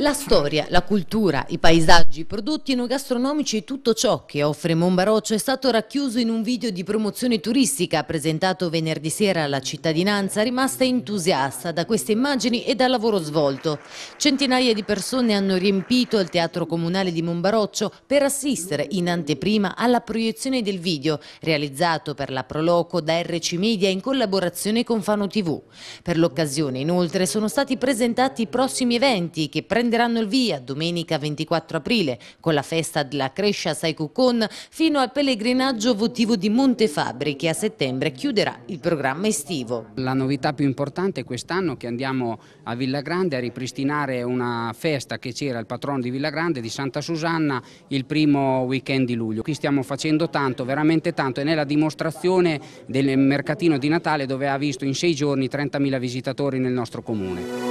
La storia, la cultura, i paesaggi, i prodotti enogastronomici e tutto ciò che offre Monbaroccio è stato racchiuso in un video di promozione turistica presentato venerdì sera alla cittadinanza rimasta entusiasta da queste immagini e dal lavoro svolto. Centinaia di persone hanno riempito il teatro comunale di Monbaroccio per assistere in anteprima alla proiezione del video realizzato per la Proloco da RC Media in collaborazione con Fano TV. Per l'occasione inoltre sono stati presentati i prossimi eventi che prendono prenderanno il via domenica 24 aprile con la festa della Crescia Saikucon fino al pellegrinaggio votivo di Montefabri che a settembre chiuderà il programma estivo. La novità più importante quest'anno è che andiamo a Villagrande a ripristinare una festa che c'era il patrono di Villagrande di Santa Susanna il primo weekend di luglio. Qui stiamo facendo tanto, veramente tanto e nella dimostrazione del mercatino di Natale dove ha visto in sei giorni 30.000 visitatori nel nostro comune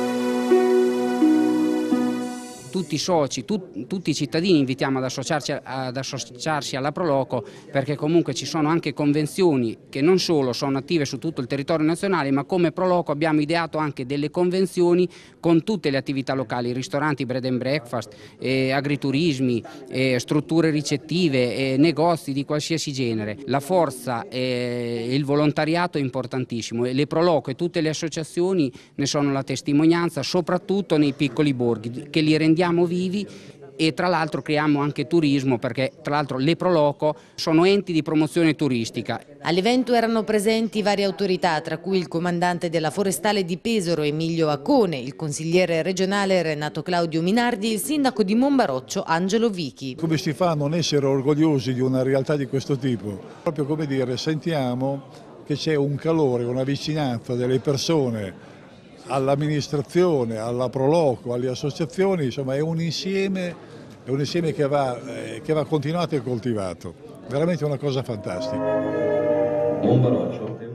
tutti i soci, tu, tutti i cittadini invitiamo ad associarsi, ad associarsi alla Proloco perché comunque ci sono anche convenzioni che non solo sono attive su tutto il territorio nazionale ma come Proloco abbiamo ideato anche delle convenzioni con tutte le attività locali, ristoranti, bread and breakfast, eh, agriturismi, eh, strutture ricettive, eh, negozi di qualsiasi genere. La forza e il volontariato è importantissimo e le Proloco e tutte le associazioni ne sono la testimonianza soprattutto nei piccoli borghi che li rendiamo rindiamo vivi e tra l'altro creiamo anche turismo perché tra l'altro le Proloco sono enti di promozione turistica. All'evento erano presenti varie autorità tra cui il comandante della forestale di Pesaro Emilio Accone, il consigliere regionale Renato Claudio Minardi e il sindaco di Monbaroccio Angelo Vichi. Come si fa a non essere orgogliosi di una realtà di questo tipo? Proprio come dire sentiamo che c'è un calore, una vicinanza delle persone all'amministrazione, alla Proloco, alle associazioni, insomma è un insieme, è un insieme che, va, eh, che va continuato e coltivato, veramente una cosa fantastica. Buon baroccio.